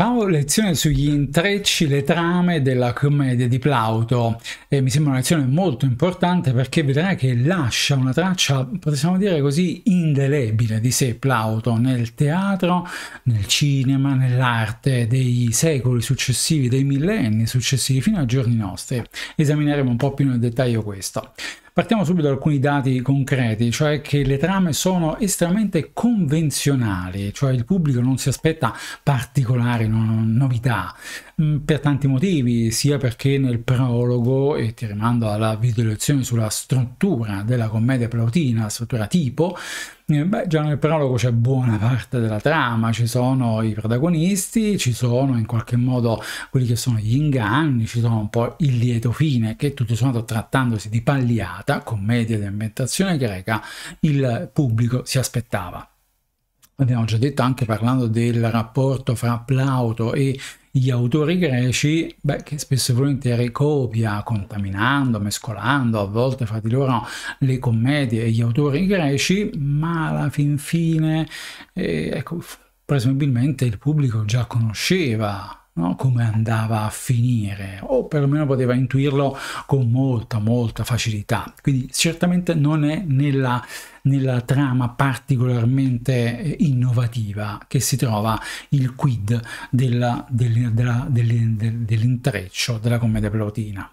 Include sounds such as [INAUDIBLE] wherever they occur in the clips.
Ciao, lezione sugli intrecci, le trame della commedia di Plauto. E mi sembra una lezione molto importante perché vedrai che lascia una traccia, possiamo dire così, indelebile di sé Plauto nel teatro, nel cinema, nell'arte dei secoli successivi, dei millenni successivi fino ai giorni nostri. Esamineremo un po' più nel dettaglio questo. Partiamo subito da alcuni dati concreti, cioè che le trame sono estremamente convenzionali, cioè il pubblico non si aspetta particolari no novità. Mm, per tanti motivi, sia perché nel prologo, e ti rimando alla video lezione sulla struttura della commedia plautina, struttura tipo, eh, Beh, già nel prologo c'è buona parte della trama, ci sono i protagonisti, ci sono in qualche modo quelli che sono gli inganni, ci sono un po' il lieto fine che tutto sommato trattandosi di Pagliata, commedia di ambientazione greca, il pubblico si aspettava. Abbiamo già detto anche parlando del rapporto fra Plauto e gli autori greci, beh, che spesso e volentieri copia, contaminando, mescolando, a volte fra di loro le commedie e gli autori greci, ma alla fin fine, eh, ecco, presumibilmente il pubblico già conosceva no? come andava a finire, o perlomeno poteva intuirlo con molta, molta facilità. Quindi certamente non è nella, nella trama particolarmente eh, innovativa che si trova il quid della, del, della, del, dell'intreccio della commedia plautina.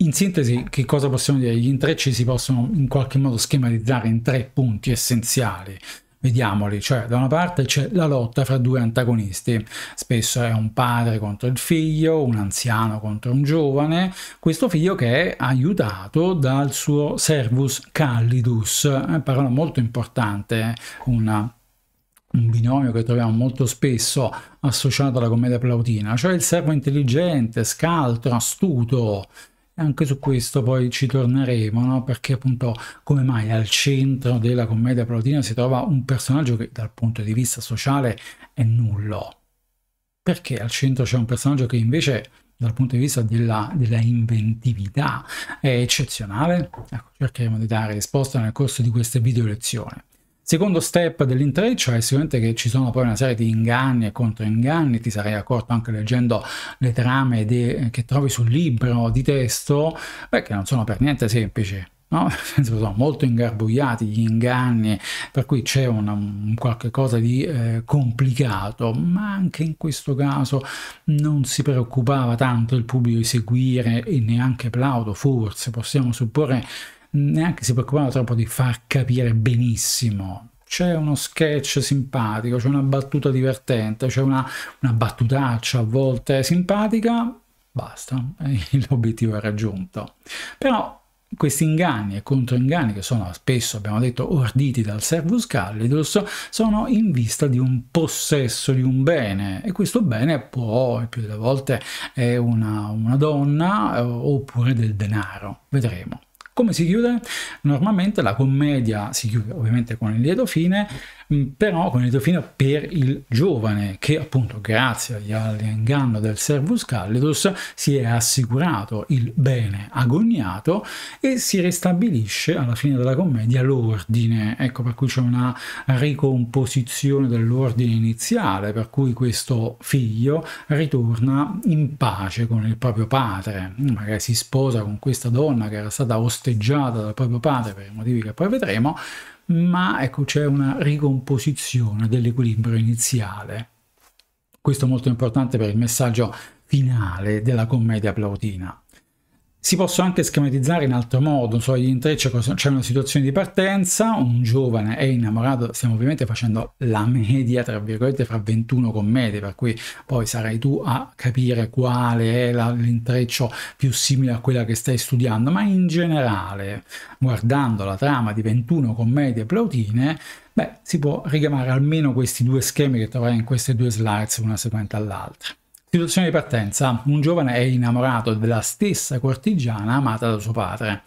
In sintesi, che cosa possiamo dire? Gli intrecci si possono in qualche modo schematizzare in tre punti essenziali vediamoli, cioè da una parte c'è la lotta fra due antagonisti, spesso è un padre contro il figlio, un anziano contro un giovane, questo figlio che è aiutato dal suo servus callidus, parola molto importante, una un binomio che troviamo molto spesso associato alla commedia plautina, cioè il servo intelligente, scaltro, astuto, anche su questo poi ci torneremo, no? perché appunto come mai al centro della commedia plautina si trova un personaggio che dal punto di vista sociale è nullo, perché al centro c'è un personaggio che invece dal punto di vista della, della inventività è eccezionale? Ecco, cercheremo di dare risposta nel corso di questa video lezione. Secondo step dell'intreccio è sicuramente che ci sono poi una serie di inganni e controinganni, ti sarei accorto anche leggendo le trame de, eh, che trovi sul libro di testo, beh, che non sono per niente semplici. No? [LAUGHS] sono molto ingarbugliati gli inganni, per cui c'è una, un qualche cosa di eh, complicato, ma anche in questo caso non si preoccupava tanto il pubblico di seguire e neanche Plauto, forse possiamo supporre neanche si preoccupava troppo di far capire benissimo. C'è uno sketch simpatico, c'è una battuta divertente, c'è una, una battutaccia a volte simpatica, basta, l'obiettivo [LAUGHS] è raggiunto. Però questi inganni e controinganni che sono spesso, abbiamo detto, orditi dal servus callidus, sono in vista di un possesso di un bene e questo bene può, più delle volte, è una, una donna eh, oppure del denaro, vedremo. Come si chiude? Normalmente la commedia si chiude ovviamente con il lieto fine Mm, però con il Trofino per il giovane che appunto grazie all'inganno del Servus Callidus si è assicurato il bene agognato e si ristabilisce alla fine della commedia l'ordine, ecco per cui c'è una ricomposizione dell'ordine iniziale, per cui questo figlio ritorna in pace con il proprio padre, mm, magari si sposa con questa donna che era stata osteggiata dal proprio padre per i motivi che poi vedremo, ma ecco c'è una ricomposizione dell'equilibrio iniziale. Questo è molto importante per il messaggio finale della commedia plautina si possono anche schematizzare in altro modo, so, gli intrecci, c'è una situazione di partenza, un giovane è innamorato, stiamo ovviamente facendo la media, tra virgolette, fra 21 commedie, per cui poi sarai tu a capire quale è la, l'intreccio più simile a quella che stai studiando, ma in generale, guardando la trama di 21 commedie plautine, beh, si può richiamare almeno questi due schemi che troverai in queste due slides, una seguente all'altra. Situazione di partenza. Un giovane è innamorato della stessa cortigiana amata da suo padre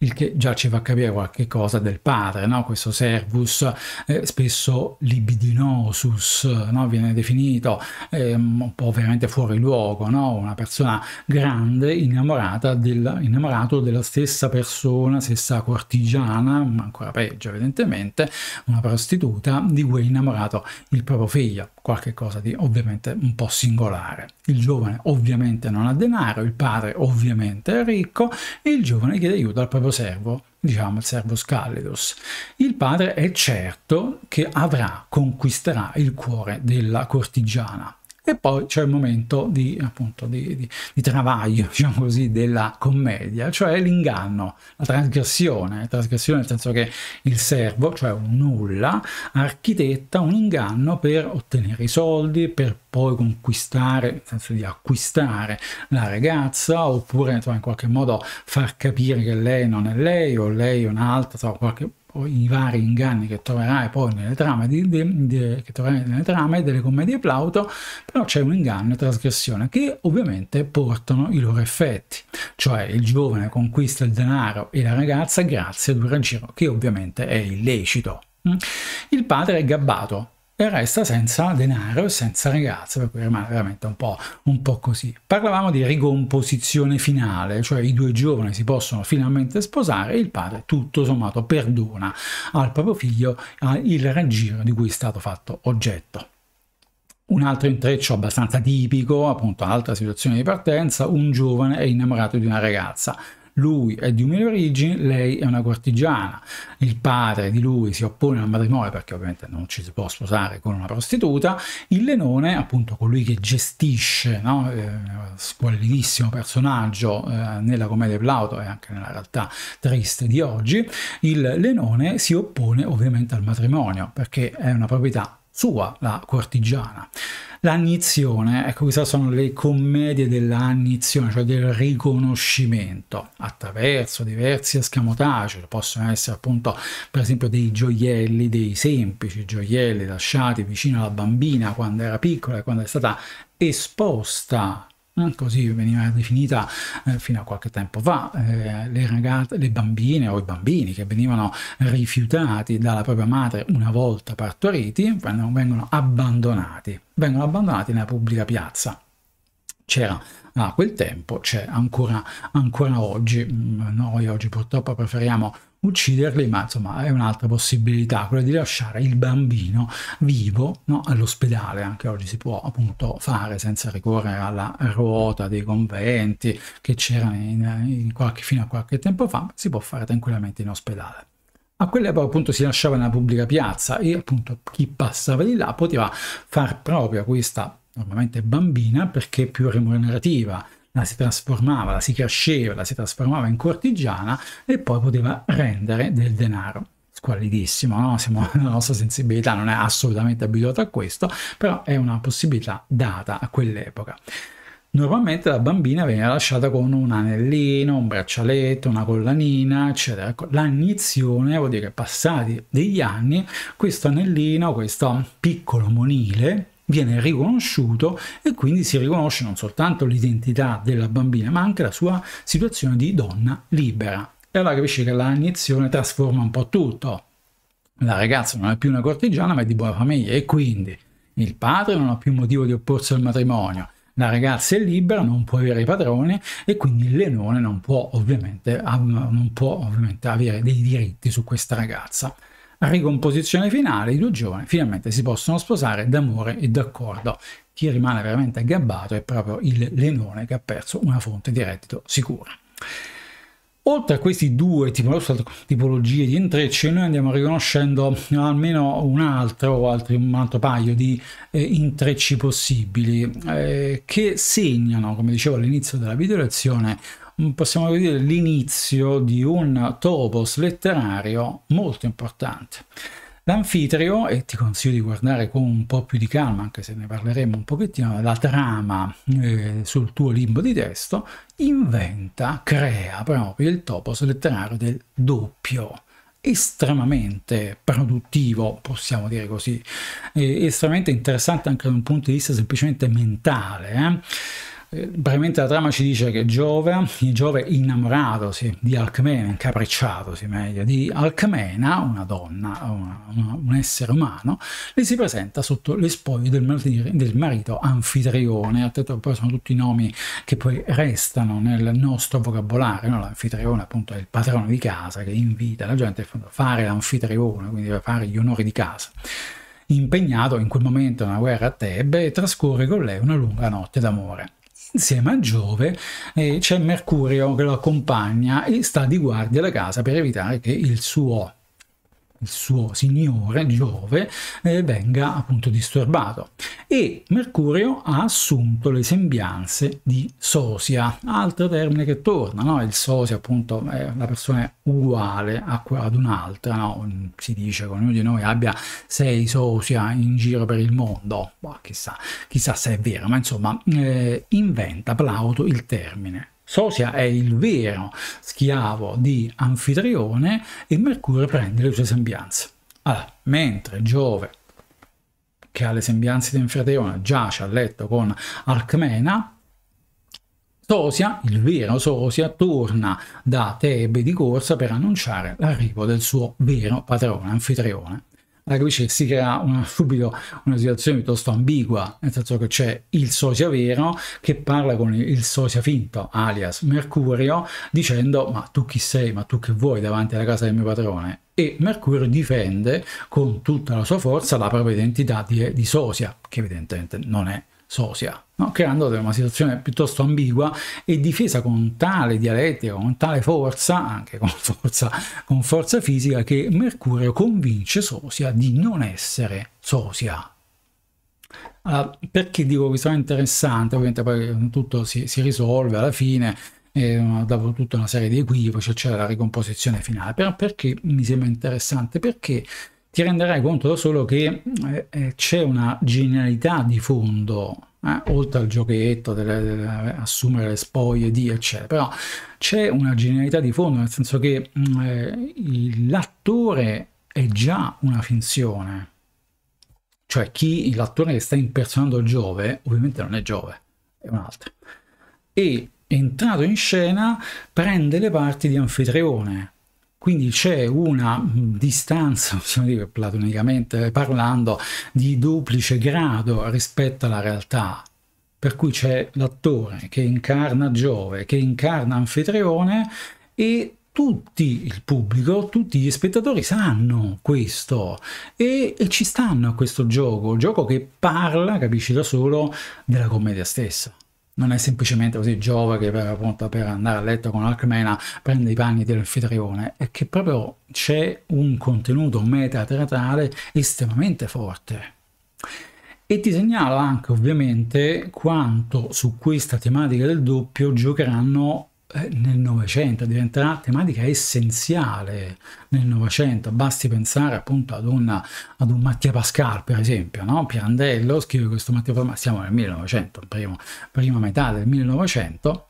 il che già ci fa capire qualche cosa del padre, no? questo servus, eh, spesso libidinosus, no? viene definito eh, un po' veramente fuori luogo, no? una persona grande innamorata del, innamorato della stessa persona, stessa cortigiana, ancora peggio evidentemente, una prostituta di cui è innamorato il proprio figlio qualche cosa di ovviamente un po' singolare. Il giovane ovviamente non ha denaro, il padre ovviamente è ricco e il giovane chiede aiuto al proprio servo, diciamo il servo Scalidus. Il padre è certo che avrà, conquisterà il cuore della cortigiana e poi c'è il momento di, appunto, di, di, di travaglio, [LAUGHS] diciamo così, della commedia, cioè l'inganno, la trasgressione, la trasgressione nel senso che il servo, cioè un nulla, architetta un inganno per ottenere i soldi, per poi conquistare, nel senso di acquistare la ragazza, oppure in qualche modo far capire che lei non è lei o lei è un'altra, qualche, i vari inganni che troverai poi nelle trame, di, di, di, nelle trame delle commedie Plauto, però c'è un inganno e trasgressione che ovviamente portano i loro effetti, cioè il giovane conquista il denaro e la ragazza grazie ad un raggiro che ovviamente è illecito. Mm? Il padre è gabbato, e resta senza denaro e senza ragazze, per cui rimane veramente un po', un po', così. Parlavamo di ricomposizione finale, cioè i due giovani si possono finalmente sposare e il padre tutto sommato perdona al proprio figlio il raggiro di cui è stato fatto oggetto. Un altro intreccio abbastanza tipico, appunto, un'altra situazione di partenza, un giovane è innamorato di una ragazza lui è di umili origini, lei è una cortigiana. Il padre di lui si oppone al matrimonio perché ovviamente non ci si può sposare con una prostituta. Il Lenone, appunto colui che gestisce, no? Eh, squallidissimo personaggio eh, nella commedia di Plauto e anche nella realtà triste di oggi, il Lenone si oppone ovviamente al matrimonio perché è una proprietà sua, la cortigiana. L'annizione, ecco queste sono le commedie dell'annizione, cioè del riconoscimento, attraverso diversi escamotage, possono essere appunto per esempio dei gioielli, dei semplici gioielli lasciati vicino alla bambina quando era piccola e quando è stata esposta Mm. così veniva definita eh, fino a qualche tempo fa, eh, le, ragazze, le bambine o i bambini che venivano rifiutati dalla propria madre una volta partoriti vengono abbandonati, vengono abbandonati nella pubblica piazza. C'era a ah, quel tempo, c'è ancora, ancora oggi, mm, noi oggi purtroppo preferiamo ucciderli, ma insomma è un'altra possibilità, quella di lasciare il bambino vivo no, all'ospedale, anche oggi si può appunto fare senza ricorrere alla ruota dei conventi che c'era fino a qualche tempo fa, si può fare tranquillamente in ospedale. A quell'epoca appunto si lasciava nella pubblica piazza e appunto chi passava di là poteva far proprio questa normalmente bambina perché più remunerativa la si trasformava, la si cresceva, la si trasformava in cortigiana e poi poteva rendere del denaro squallidissimo, no? Siamo, [LAUGHS] la nostra sensibilità non è assolutamente abituata a questo, però è una possibilità data a quell'epoca. Normalmente la bambina veniva lasciata con un anellino, un braccialetto, una collanina, eccetera. Ecco, l'annizione vuol dire che passati degli anni, questo anellino, questo piccolo monile, viene riconosciuto e quindi si riconosce non soltanto l'identità della bambina ma anche la sua situazione di donna libera. E allora capisci che la iniezione trasforma un po' tutto. La ragazza non è più una cortigiana ma è di buona famiglia e quindi il padre non ha più motivo di opporsi al matrimonio. La ragazza è libera, non può avere i padroni e quindi il lenone non può ovviamente, non può, ovviamente avere dei diritti su questa ragazza ricomposizione finale, i due giovani finalmente si possono sposare d'amore e d'accordo. Chi rimane veramente gabbato è proprio il Lenone che ha perso una fonte di reddito sicura. Oltre a queste due tipologie di intrecci, noi andiamo riconoscendo almeno un altro o un altro paio di eh, intrecci possibili eh, che segnano, come dicevo all'inizio della video lezione, possiamo dire l'inizio di un topos letterario molto importante. L'anfitrio, e ti consiglio di guardare con un po' più di calma, anche se ne parleremo un pochettino, la trama eh, sul tuo limbo di testo, inventa, crea proprio il topos letterario del doppio estremamente produttivo, possiamo dire così, eh, estremamente interessante anche da un punto di vista semplicemente mentale. Eh? Brevemente la trama ci dice che Giove, Giove innamoratosi di Alcmena, incapricciatosi meglio, di Alcmena, una donna, una, una, un essere umano, le si presenta sotto le spoglie del, del marito anfitrione, attenzione poi sono tutti nomi che poi restano nel nostro vocabolario, no? l'anfitrione appunto è il patrono di casa che invita la gente a fare l'anfitrione, quindi a fare gli onori di casa impegnato in quel momento nella guerra a Tebe trascorre con lei una lunga notte d'amore. Insieme a Giove eh, c'è Mercurio che lo accompagna e sta di guardia alla casa per evitare che il suo il suo signore Giove eh, venga appunto disturbato e Mercurio ha assunto le sembianze di sosia, altro termine che torna, no? il sosia appunto è una persona uguale a, ad un'altra, no? si dice che ognuno di noi abbia sei sosia in giro per il mondo, boh, chissà, chissà se è vero, ma insomma eh, inventa Plauto il termine Sosia è il vero schiavo di Anfitrione e Mercurio prende le sue sembianze. Allora, mentre Giove, che ha le sembianze di Anfitrione, giace a letto con Alcmena, Sosia, il vero Sosia, torna da Tebe di corsa per annunciare l'arrivo del suo vero padrone Anfitrione la capisce si crea una, [LAUGHS] subito una situazione piuttosto ambigua, nel senso che c'è il sosia vero che parla con il sosia finto, alias Mercurio, dicendo ma tu chi sei, ma tu che vuoi davanti alla casa del mio padrone? E Mercurio difende con tutta la sua forza la propria identità di, di sosia, che evidentemente non è sosia, no? creando una situazione piuttosto ambigua e difesa con tale dialettica, con tale forza, anche con [LAUGHS] forza, con forza fisica, che Mercurio convince Sosia di non essere Sosia. Allora, perché dico questo è interessante? Ovviamente poi eh, tutto si, si risolve alla fine, eh, dopo tutta una serie di equivoci, c'è cioè la ricomposizione finale, però perché mi sembra interessante? Perché ti renderai conto da solo che eh, eh, c'è una genialità di fondo, eh, oltre al giochetto, delle, delle, eh, assumere le spoglie di eccetera, però c'è una genialità di fondo, nel senso che mm, eh, l'attore è già una finzione, cioè chi, l'attore che sta impersonando Giove, ovviamente non è Giove, è un altro. E entrato in scena prende le parti di anfitrione, quindi c'è una mm, distanza, [LAUGHS] possiamo dire platonicamente parlando, di duplice grado rispetto alla realtà. Per cui c'è l'attore che incarna Giove, che incarna Anfitrione e tutti il pubblico, tutti gli spettatori sanno questo e, e, ci stanno a questo gioco, gioco che parla, capisci da solo, della commedia stessa non è semplicemente così Giove che per, appunto, per andare a letto con Alcmena prende i panni dell'anfitrione, è che proprio c'è un contenuto meta-teatrale estremamente forte. E ti segnalo anche ovviamente quanto su questa tematica del doppio giocheranno eh, nel Novecento, diventerà tematica essenziale nel Novecento, basti pensare appunto ad, una, ad, un Mattia Pascal per esempio, no? Pirandello scrive questo Mattia Pascal, siamo nel 1900, primo, prima metà del 1900,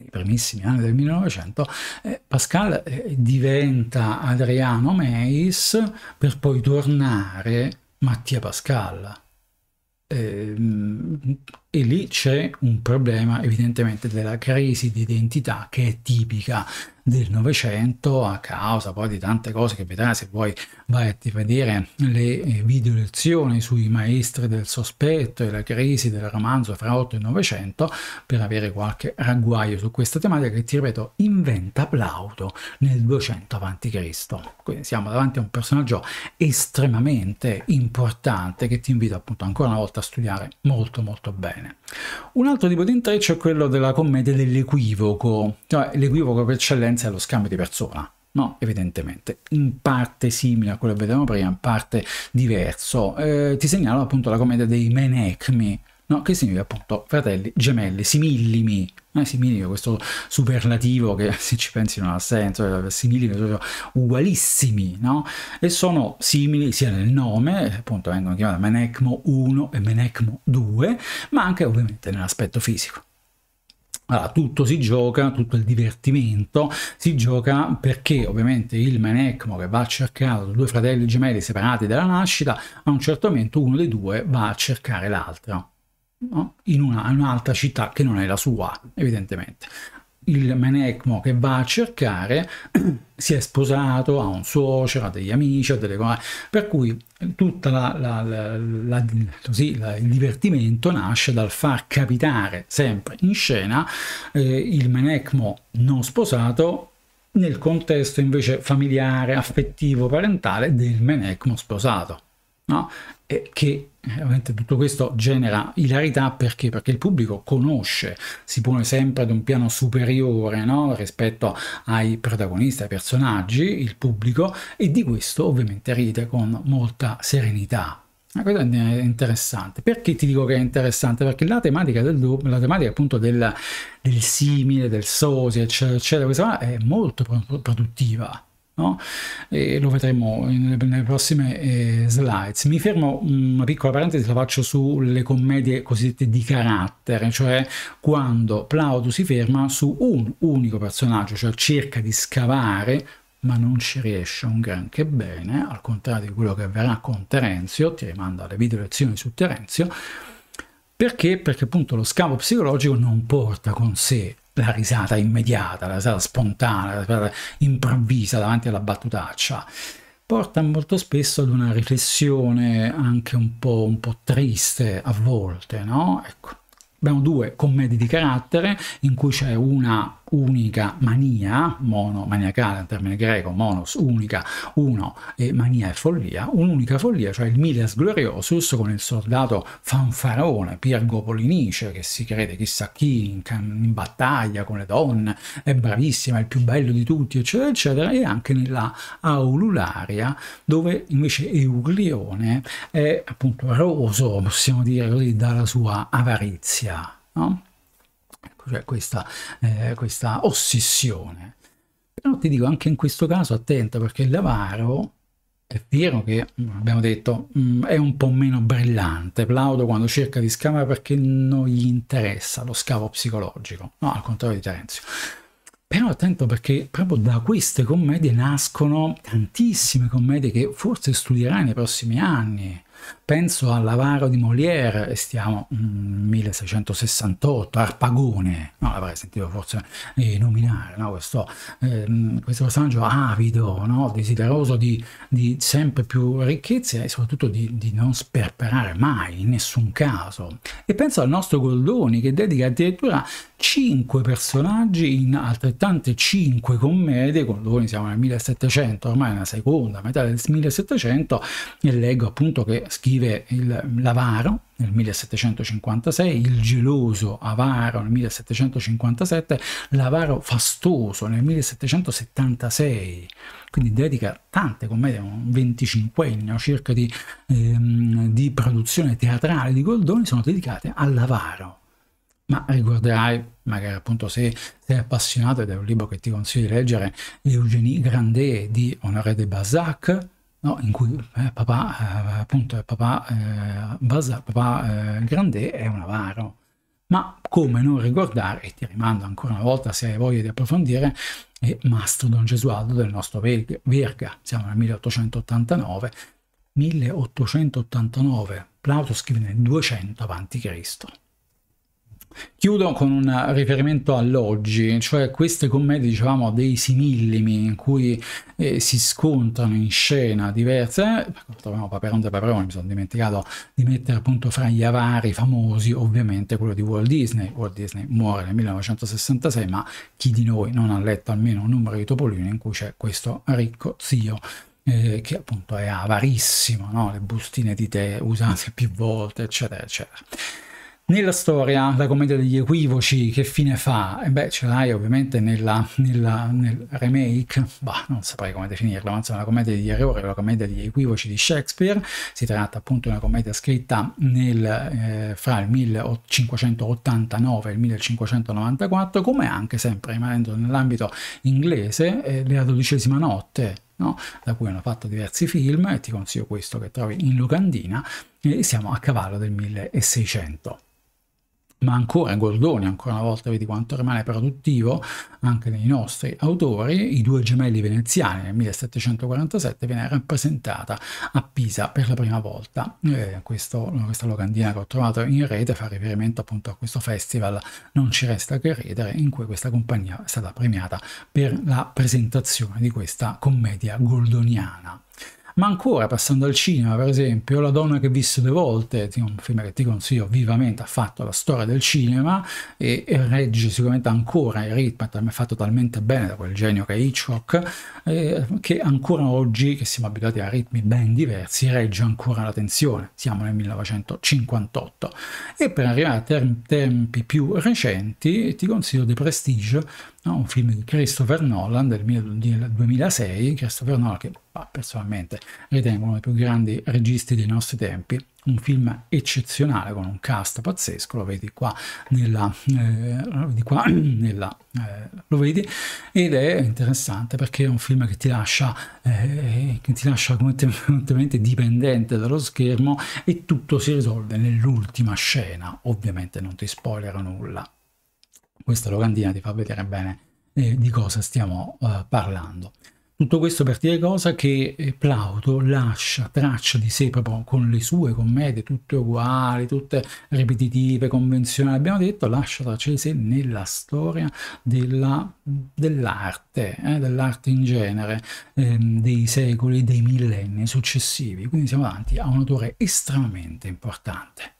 i primissimi anni del 1900, eh, Pascal eh, diventa Adriano Meis per poi tornare Mattia Pascal Ehm, e lì c'è un problema evidentemente della crisi di identità che è tipica del Novecento a causa poi di tante cose che vedrai se vuoi vai a ti vedere le eh, video lezioni sui maestri del sospetto e la crisi del romanzo fra 8 e 900 per avere qualche ragguaglio su questa tematica che ti ripeto inventa Plauto nel 200 a.C. Quindi siamo davanti a un personaggio estremamente importante che ti invito appunto ancora una volta a studiare molto molto bene. Un altro tipo di intreccio è quello della commedia dell'equivoco, cioè l'equivoco per eccellenza differenza è lo scambio di persona. No, evidentemente, in parte simile a quello che vedevamo prima, in parte diverso. Eh, ti segnalo appunto la commedia dei Menecmi, no? che significa appunto fratelli, gemelli, simillimi, eh, similime, questo superlativo che [LAUGHS] se ci pensi non ha senso, eh, similime sono ugualissimi, no? E sono simili sia nel nome, appunto vengono chiamati Menecmo 1 e Menecmo 2, ma anche ovviamente nell'aspetto fisico. Allora, tutto si gioca, tutto il divertimento si gioca perché ovviamente il Menecmo che va a cercare due fratelli gemelli separati dalla nascita, a un certo momento uno dei due va a cercare l'altro. No? in un'altra città che non è la sua, evidentemente il Menecmo che va a cercare [CLEARS THROAT] si è sposato, ha un suocero, ha degli amici, ha delle cose, per cui tutto il divertimento nasce dal far capitare sempre in scena eh, il Menecmo non sposato nel contesto invece familiare, affettivo, parentale del Menecmo sposato. No? eh, che ovviamente tutto questo genera ilarità perché? perché? il pubblico conosce, si pone sempre ad un piano superiore no? rispetto ai protagonisti, ai personaggi, il pubblico, e di questo ovviamente ride con molta serenità. Ma questo è interessante. Perché ti dico che è interessante? Perché la tematica, del, la tematica appunto del, del simile, del sosia, eccetera, eccetera, questa è molto produttiva No? E lo vedremo nelle, prossime eh, slides. Mi fermo una piccola parentesi, la faccio sulle commedie cosiddette di carattere, cioè quando Plauto si ferma su un unico personaggio, cioè cerca di scavare ma non ci riesce un granché bene, al contrario di quello che avverrà con Terenzio, ti rimando alle video lezioni su Terenzio, perché? Perché appunto lo scavo psicologico non porta con sé la risata immediata, la risata spontanea, la risata improvvisa davanti alla battutaccia, porta molto spesso ad una riflessione anche un po', un po triste a volte, no? Ecco. Abbiamo due commedie di carattere in cui c'è una unica mania, mono maniacale, un termine greco, monos unica, uno e mania e follia, un'unica follia, cioè il Midas Gloriosus con il soldato fanfarone Piergo Polinice che si crede chissà chi in, in battaglia con le donne, è bravissima, è il più bello di tutti, eccetera, eccetera, e anche nella Aulularia dove invece Euglione è appunto roso, possiamo dire così, dalla sua avarizia. No? Ecco, cioè questa, eh, questa ossessione. Però ti dico, anche in questo caso, attento perché l'avaro è vero che, mm, abbiamo detto, mm, è un po' meno brillante. Plaudo quando cerca di scavare perché non gli interessa lo scavo psicologico, no, al contrario di Terenzio. Però attento perché proprio da queste commedie nascono tantissime commedie che forse studierai nei prossimi anni. Penso all'avaro di Molière, stiamo mm, nel 1668, Arpagone, no, l'avrei sentito forse eh, nominare, no? questo, eh, questo, personaggio avido, no? desideroso di, di, sempre più ricchezze e soprattutto di, di, non sperperare mai, in nessun caso. E penso al nostro Goldoni che dedica addirittura cinque personaggi in altrettante cinque commedie, Goldoni siamo nel 1700, ormai nella seconda metà del 1700, e leggo appunto che schifo scrive il, l'avaro nel 1756, il geloso avaro nel 1757, l'avaro fastoso nel 1776, quindi dedica tante commedie, un 25ennio circa di, ehm, di produzione teatrale di Goldoni sono dedicate all'avaro. Ma ricorderai, magari appunto se sei appassionato ed è un libro che ti consiglio di leggere, Eugénie Grandet di Honoré de Balzac, no? in cui eh, papà, eh, appunto, eh, papà, eh, Basa, papà eh, Grande è un avaro. Ma come non ricordare, e ti rimando ancora una volta se hai voglia di approfondire, è Mastro Don Gesualdo del nostro Verga, siamo nel 1889, 1889, Plauto scrive nel 200 a.C. Chiudo con un riferimento all'oggi, cioè queste commedie, diciamo, dei simillimi in cui eh, si scontrano in scena diverse, eh, troviamo Paperon de Paperone, mi sono dimenticato di mettere appunto fra gli avari famosi ovviamente quello di Walt Disney, Walt Disney muore nel 1966, ma chi di noi non ha letto almeno un numero di Topolino in cui c'è questo ricco zio eh, che appunto è avarissimo, no? le bustine di tè usate più volte, eccetera, eccetera. Nella storia, la commedia degli equivoci, che fine fa? E eh beh, ce l'hai ovviamente nella, nella, nel remake, bah, non saprei come definirla, ma insomma, la commedia degli errori, la commedia degli equivoci di Shakespeare. Si tratta appunto di una commedia scritta nel, eh, fra il 1589 e il 1594, come anche sempre rimanendo nell'ambito inglese, eh, la dodicesima notte, No? da cui hanno fatto diversi film e ti consiglio questo che trovi in locandina e siamo a cavallo del 1600 ma ancora Gordoni, ancora una volta vedi quanto rimane produttivo anche nei nostri autori, i due gemelli veneziani nel 1747 viene rappresentata a Pisa per la prima volta. Eh, questo, questa locandina che ho trovato in rete fa riferimento appunto a questo festival Non ci resta che ridere in cui questa compagnia è stata premiata per la presentazione di questa commedia goldoniana ma ancora passando al cinema per esempio La donna che visse due volte un film che ti consiglio vivamente ha fatto la storia del cinema e, e regge sicuramente ancora il ritmo è fatto talmente bene da quel genio che è Hitchcock eh, che ancora oggi che siamo abituati a ritmi ben diversi regge ancora la tensione siamo nel 1958 e per arrivare a tempi più recenti ti consiglio The Prestige no? un film di Christopher Nolan del 2006, Christopher Nolan che bah, personalmente ritengo uno dei più grandi registi dei nostri tempi, un film eccezionale con un cast pazzesco, lo vedi qua nella, eh, lo vedi qua [CLEARS THROAT] nella eh, lo vedi ed è interessante perché è un film che ti lascia, eh, che ti lascia completamente dipendente dallo schermo e tutto si risolve nell'ultima scena, ovviamente non ti spoilerò nulla questa locandina ti fa vedere bene eh, di cosa stiamo eh, parlando. Tutto questo per dire cosa che eh, Plauto lascia traccia di sé proprio con le sue commedie, tutte uguali, tutte ripetitive, convenzionali, abbiamo detto, lascia traccia di sé nella storia dell'arte, eh, dell'arte in genere, eh, dei secoli, dei millenni successivi. Quindi siamo davanti a un autore estremamente importante.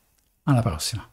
Alla prossima!